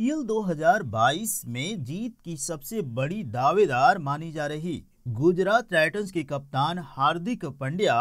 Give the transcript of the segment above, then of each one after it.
IPL 2022 में जीत की सबसे बड़ी दावेदार मानी जा रही गुजरात टाइटंस के कप्तान हार्दिक पंड्या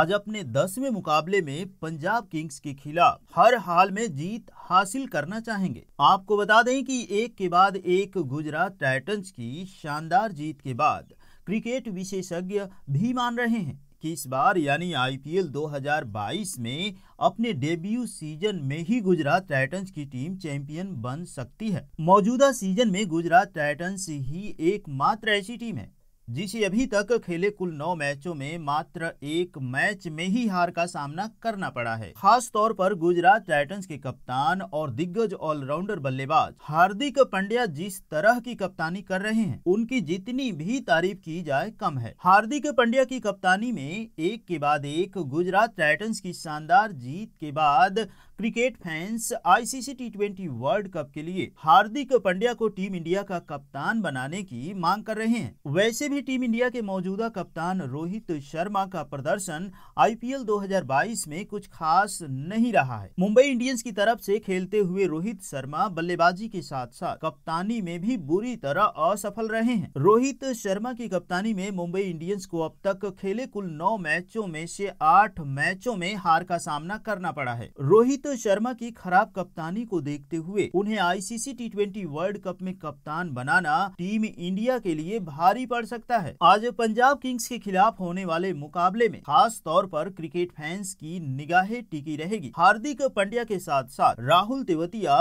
आज अपने दसवें मुकाबले में पंजाब किंग्स के खिलाफ हर हाल में जीत हासिल करना चाहेंगे आपको बता दें कि एक के बाद एक गुजरात टाइटंस की शानदार जीत के बाद क्रिकेट विशेषज्ञ भी मान रहे हैं कि इस बार यानी आईपीएल 2022 में अपने डेब्यू सीजन में ही गुजरात टाइटंस की टीम चैंपियन बन सकती है मौजूदा सीजन में गुजरात टाइटंस ही एकमात्र ऐसी टीम है जिसे अभी तक खेले कुल नौ मैचों में मात्र एक मैच में ही हार का सामना करना पड़ा है खास तौर पर गुजरात टाइटंस के कप्तान और दिग्गज ऑलराउंडर बल्लेबाज हार्दिक पंड्या जिस तरह की कप्तानी कर रहे हैं उनकी जितनी भी तारीफ की जाए कम है हार्दिक पंड्या की कप्तानी में एक के बाद एक गुजरात टाइटन्स की शानदार जीत के बाद cricket fans ICC T twenty world cup के लिए हार्दिक पंड्या को टीम इंडिया का कप्तान बनाने की मांग कर रहे हैं वैसे भी भी टीम इंडिया के मौजूदा कप्तान रोहित शर्मा का प्रदर्शन आईपीएल 2022 में कुछ खास नहीं रहा है मुंबई इंडियंस की तरफ से खेलते हुए रोहित शर्मा बल्लेबाजी के साथ साथ कप्तानी में भी बुरी तरह असफल रहे हैं रोहित शर्मा की कप्तानी में मुंबई इंडियंस को अब तक खेले कुल नौ मैचों में से आठ मैचों में हार का सामना करना पड़ा है रोहित शर्मा की खराब कप्तानी को देखते हुए उन्हें आईसीसी टी वर्ल्ड कप में कप्तान बनाना टीम इंडिया के लिए भारी पड़ सकता सकता है आज पंजाब किंग्स के खिलाफ होने वाले मुकाबले में खास तौर पर क्रिकेट फैंस की निगाहें टिकी रहेगी हार्दिक पंड्या के साथ साथ राहुल तेवतिया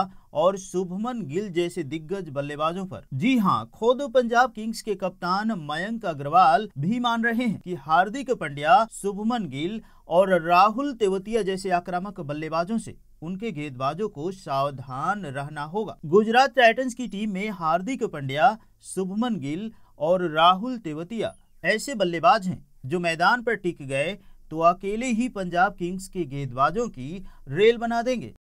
और शुभमन गिल जैसे दिग्गज बल्लेबाजों पर जी हाँ खुद पंजाब किंग्स के कप्तान मयंक अग्रवाल भी मान रहे हैं कि हार्दिक पंड्या शुभमन गिल और राहुल तेवतिया जैसे आक्रामक बल्लेबाजों से उनके गेंदबाजों को सावधान रहना होगा गुजरात टाइटंस की टीम में हार्दिक पंड्या शुभमन गिल और राहुल तेवतिया ऐसे बल्लेबाज हैं जो मैदान पर टिक गए तो अकेले ही पंजाब किंग्स के गेंदबाजों की रेल बना देंगे